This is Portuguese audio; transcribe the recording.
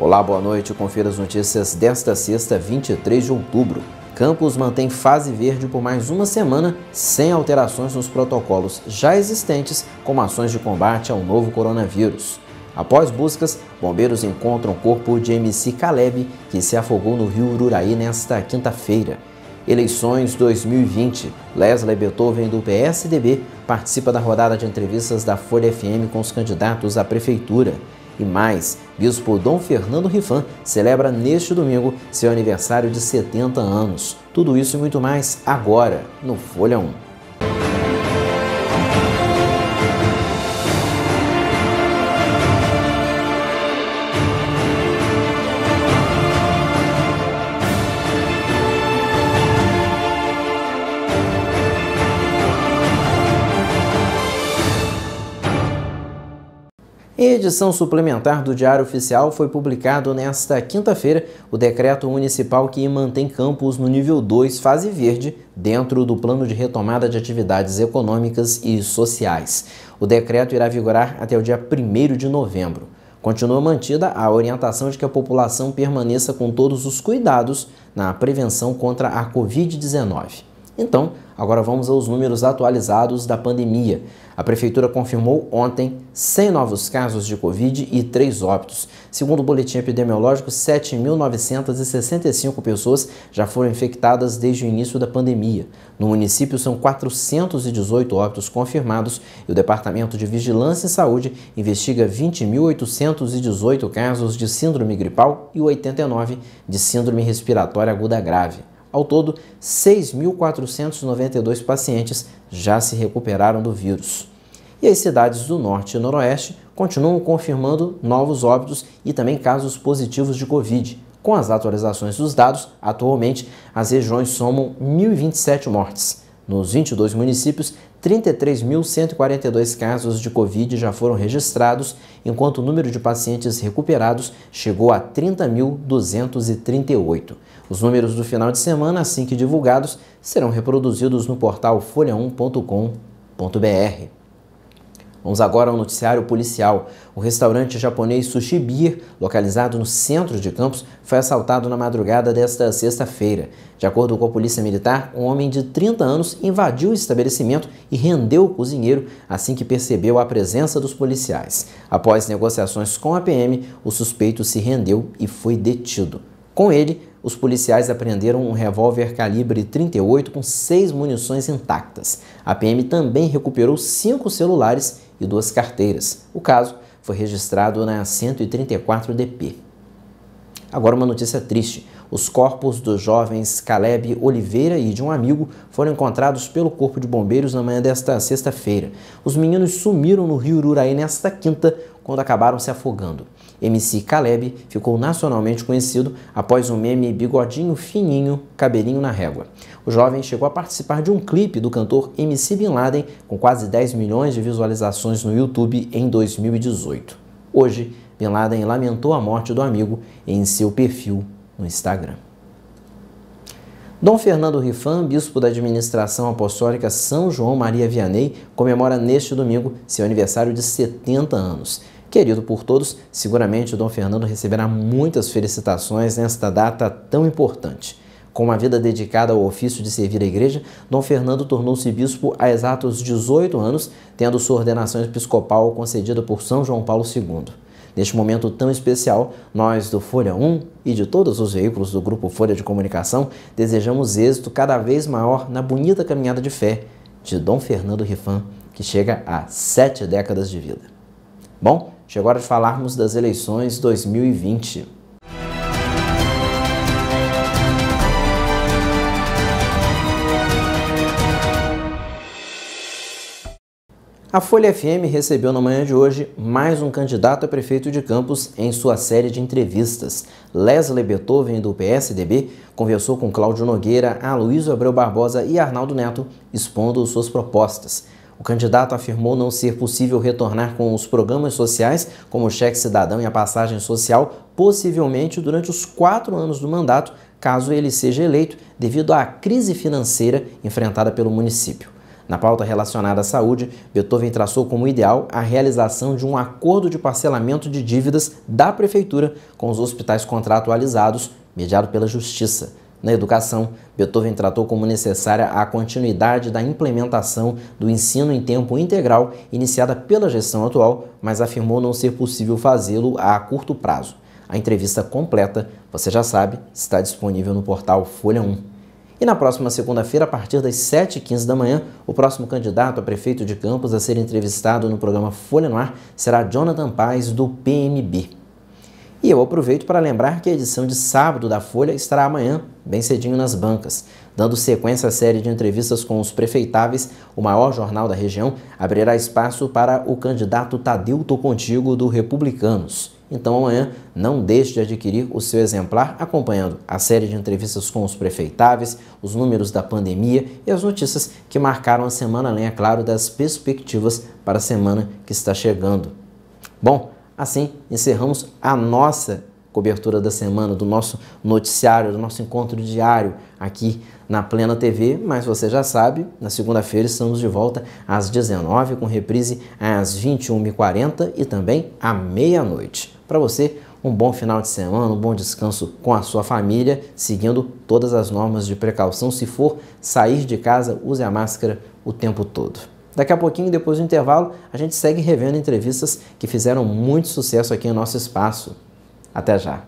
Olá, boa noite. Confira as notícias desta sexta, 23 de outubro. Campos mantém fase verde por mais uma semana, sem alterações nos protocolos já existentes, como ações de combate ao novo coronavírus. Após buscas, bombeiros encontram o corpo de MC Caleb, que se afogou no rio Ururaí nesta quinta-feira. Eleições 2020. Leslie Beethoven, do PSDB, participa da rodada de entrevistas da Folha FM com os candidatos à prefeitura. E mais, Bispo Dom Fernando Rifan celebra neste domingo seu aniversário de 70 anos. Tudo isso e muito mais agora no Folha 1. edição suplementar do Diário Oficial foi publicado nesta quinta-feira o decreto municipal que mantém campos no nível 2, fase verde, dentro do plano de retomada de atividades econômicas e sociais. O decreto irá vigorar até o dia 1 de novembro. Continua mantida a orientação de que a população permaneça com todos os cuidados na prevenção contra a Covid-19. Então, agora vamos aos números atualizados da pandemia. A prefeitura confirmou ontem 100 novos casos de Covid e 3 óbitos. Segundo o boletim epidemiológico, 7.965 pessoas já foram infectadas desde o início da pandemia. No município, são 418 óbitos confirmados e o Departamento de Vigilância e Saúde investiga 20.818 casos de síndrome gripal e 89 de síndrome respiratória aguda grave. Ao todo, 6.492 pacientes já se recuperaram do vírus. E as cidades do norte e noroeste continuam confirmando novos óbitos e também casos positivos de Covid. Com as atualizações dos dados, atualmente as regiões somam 1.027 mortes. Nos 22 municípios, 33.142 casos de Covid já foram registrados, enquanto o número de pacientes recuperados chegou a 30.238. Os números do final de semana, assim que divulgados, serão reproduzidos no portal folha1.com.br. Vamos agora ao noticiário policial. O restaurante japonês Sushi Beer, localizado no centro de Campos, foi assaltado na madrugada desta sexta-feira. De acordo com a Polícia Militar, um homem de 30 anos invadiu o estabelecimento e rendeu o cozinheiro assim que percebeu a presença dos policiais. Após negociações com a PM, o suspeito se rendeu e foi detido. Com ele, os policiais apreenderam um revólver calibre 38 com seis munições intactas. A PM também recuperou cinco celulares e duas carteiras. O caso foi registrado na 134 DP. Agora uma notícia triste. Os corpos dos jovens Caleb Oliveira e de um amigo foram encontrados pelo Corpo de Bombeiros na manhã desta sexta-feira. Os meninos sumiram no rio Ururaí nesta quinta, quando acabaram se afogando. MC Caleb ficou nacionalmente conhecido após o um meme bigodinho fininho, cabelinho na régua. O jovem chegou a participar de um clipe do cantor MC Bin Laden com quase 10 milhões de visualizações no YouTube em 2018. Hoje, Bin Laden lamentou a morte do amigo em seu perfil no Instagram. Dom Fernando Rifan, bispo da administração apostólica São João Maria Vianney, comemora neste domingo seu aniversário de 70 anos. Querido por todos, seguramente Dom Fernando receberá muitas felicitações nesta data tão importante. Com uma vida dedicada ao ofício de servir a igreja, Dom Fernando tornou-se bispo há exatos 18 anos, tendo sua ordenação episcopal concedida por São João Paulo II. Neste momento tão especial, nós do Folha 1 e de todos os veículos do Grupo Folha de Comunicação desejamos êxito cada vez maior na bonita caminhada de fé de Dom Fernando Rifan, que chega a sete décadas de vida. Bom, chegou a hora de falarmos das eleições 2020. A Folha FM recebeu na manhã de hoje mais um candidato a prefeito de Campos em sua série de entrevistas. Leslie Beethoven, do PSDB, conversou com Cláudio Nogueira, Aloysio Abreu Barbosa e Arnaldo Neto, expondo suas propostas. O candidato afirmou não ser possível retornar com os programas sociais, como o cheque cidadão e a passagem social, possivelmente durante os quatro anos do mandato, caso ele seja eleito, devido à crise financeira enfrentada pelo município. Na pauta relacionada à saúde, Beethoven traçou como ideal a realização de um acordo de parcelamento de dívidas da prefeitura com os hospitais contratualizados, mediado pela Justiça. Na educação, Beethoven tratou como necessária a continuidade da implementação do ensino em tempo integral iniciada pela gestão atual, mas afirmou não ser possível fazê-lo a curto prazo. A entrevista completa, você já sabe, está disponível no portal Folha 1. E na próxima segunda-feira, a partir das 7h15 da manhã, o próximo candidato a prefeito de Campos a ser entrevistado no programa Folha no Ar será Jonathan Paz, do PMB. E eu aproveito para lembrar que a edição de sábado da Folha estará amanhã, bem cedinho nas bancas. Dando sequência à série de entrevistas com os prefeitáveis, o maior jornal da região abrirá espaço para o candidato Tadeu Tocontigo do Republicanos. Então amanhã não deixe de adquirir o seu exemplar acompanhando a série de entrevistas com os prefeitáveis, os números da pandemia e as notícias que marcaram a semana, além, é claro, das perspectivas para a semana que está chegando. Bom, assim encerramos a nossa cobertura da semana, do nosso noticiário, do nosso encontro diário aqui na Plena TV, mas você já sabe, na segunda-feira estamos de volta às 19 com reprise às 21h40 e também à meia-noite. Para você, um bom final de semana, um bom descanso com a sua família, seguindo todas as normas de precaução. Se for sair de casa, use a máscara o tempo todo. Daqui a pouquinho, depois do intervalo, a gente segue revendo entrevistas que fizeram muito sucesso aqui em nosso espaço. Até já!